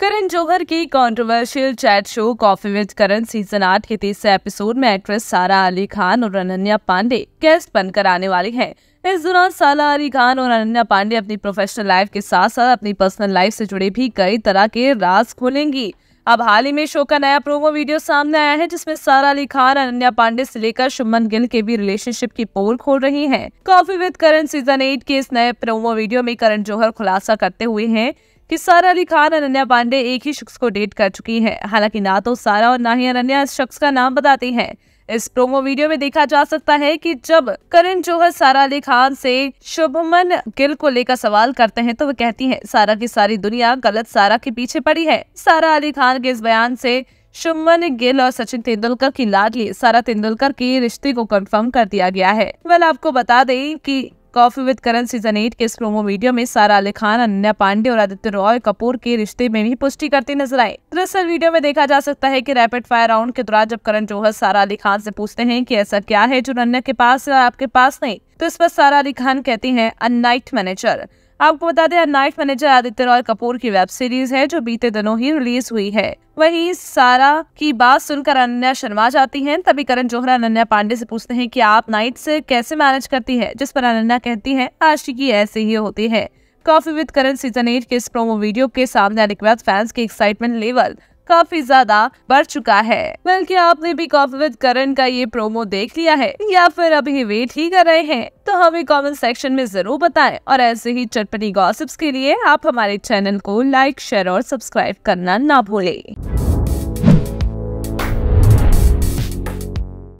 करण जौहर की controversial chat show Coffee with Karan season आठ के तीसरे एपिसोड में एक्ट्रेस सारा अली खान और अनन्या पांडे गेस्ट बनकर आने वाली हैं। इस दौरान सारा अली खान और अनन्या पांडे अपनी प्रोफेशनल लाइफ के साथ साथ अपनी पर्सनल लाइफ से जुड़े भी कई तरह के राज खोलेंगी अब हाल ही में शो का नया प्रोमो वीडियो सामने आया है जिसमें सारा अली खान अनन्या पांडे से लेकर शुभमन गिल के भी रिलेशनशिप की पोल खोल रही हैं। Coffee with Karan season eight के इस नए प्रोमो वीडियो में करण जौहर खुलासा करते हुए हैं कि सारा अली खान अनन्या पांडे एक ही शख्स को डेट कर चुकी हैं हालांकि ना तो सारा और ना ही अनन्या इस शख्स का नाम बताती हैं इस प्रोमो वीडियो में देखा जा सकता है कि जब करण जोहर सारा अली खान से शुभमन गिल को लेकर सवाल करते हैं तो वो कहती हैं सारा की सारी दुनिया गलत सारा के पीछे पड़ी है सारा अली खान के इस बयान से शुभमन गिल और सचिन तेंदुलकर की लाडली सारा तेंदुलकर के रिश्ते को कंफर्म कर दिया गया है वह आपको बता दें कि Coffee with Karan season eight के इस प्रोमो वीडियो में सारा अली खान अनन्या पांडे और आदित्य रॉय कपूर के रिश्ते में भी पुष्टि करती नजर आए दरअसल वीडियो में देखा जा सकता है कि रैपिड फायर राउंड के दौरान जब करण जौहर सारा अली खान से पूछते हैं कि ऐसा क्या है जो अनन्या के पास है आपके पास नहीं तो इस पर सारा अली खान कहती है अ नाइट मैनेजर आपको बता दें नाइट मैनेजर आदित्य रॉय कपूर की वेब सीरीज है जो बीते दिनों ही रिलीज हुई है वही सारा की बात सुनकर अनन्या शर्मा जाती हैं तभी करण जोहरा अनन्या पांडे से पूछते हैं कि आप नाइट से कैसे मैनेज करती है जिस पर अनन्या कहती है आशिकी ऐसे ही होती है Coffee with Karan season eight के इस प्रोमो वीडियो के सामने आने के बाद फैंस के एक्साइटमेंट लेवल काफी ज्यादा बढ़ चुका है बल्कि आपने भी कॉफी विद करण का ये प्रोमो देख लिया है या फिर अभी वेट ही कर रहे हैं तो हमें कमेंट सेक्शन में ज़रूर बताएं और ऐसे ही चटपटी गॉसिप्स के लिए आप हमारे चैनल को लाइक शेयर और सब्सक्राइब करना ना भूलें